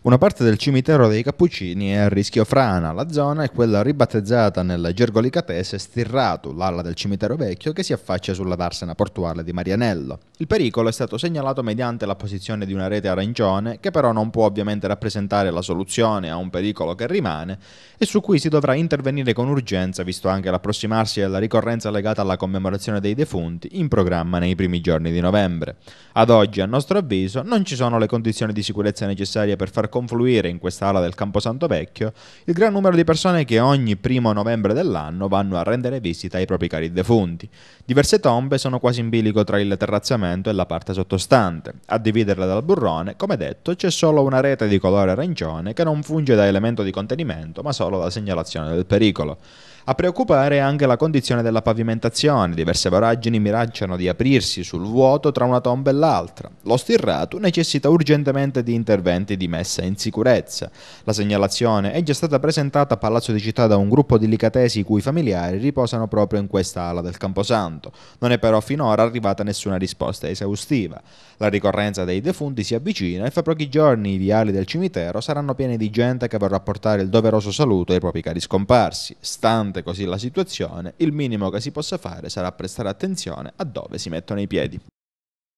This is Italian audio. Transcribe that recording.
Una parte del cimitero dei Cappuccini è a rischio frana, la zona è quella ribattezzata nel gergo licatese Stirratu, l'ala del cimitero vecchio che si affaccia sulla darsena portuale di Marianello. Il pericolo è stato segnalato mediante la posizione di una rete arancione, che però non può ovviamente rappresentare la soluzione a un pericolo che rimane e su cui si dovrà intervenire con urgenza visto anche l'approssimarsi della ricorrenza legata alla commemorazione dei defunti in programma nei primi giorni di novembre. Ad oggi, a nostro avviso, non ci sono le condizioni di sicurezza necessarie per far confluire in quest'ala del Camposanto Vecchio il gran numero di persone che ogni primo novembre dell'anno vanno a rendere visita ai propri cari defunti. Diverse tombe sono quasi in bilico tra il terrazzamento e la parte sottostante. A dividerle dal burrone, come detto, c'è solo una rete di colore arancione che non funge da elemento di contenimento ma solo da segnalazione del pericolo. A preoccupare è anche la condizione della pavimentazione, diverse voragini minacciano di aprirsi sul vuoto tra una tomba e l'altra. Lo stirrato necessita urgentemente di interventi di messa messa in sicurezza. La segnalazione è già stata presentata a Palazzo di Città da un gruppo di licatesi i cui familiari riposano proprio in questa ala del Camposanto. Non è però finora arrivata nessuna risposta esaustiva. La ricorrenza dei defunti si avvicina e fra pochi giorni i viali del cimitero saranno pieni di gente che vorrà portare il doveroso saluto ai propri cari scomparsi. Stante così la situazione, il minimo che si possa fare sarà prestare attenzione a dove si mettono i piedi.